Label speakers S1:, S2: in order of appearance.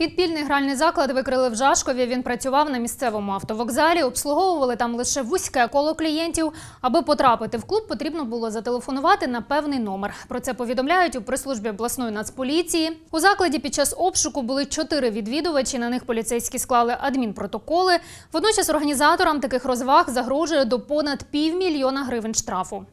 S1: Підпільний гральний заклад викрили в Жашкові. Він працював на місцевому автовокзалі. Обслуговували там лише вузьке коло клієнтів. Аби потрапити в клуб, потрібно було зателефонувати на певний номер. Про це повідомляють у прислужбі обласної нацполіції. У закладі під час обшуку були чотири відвідувачі. На них поліцейські склали адмінпротоколи. Водночас організаторам таких розваг загрожує до понад півмільйона гривень штрафу.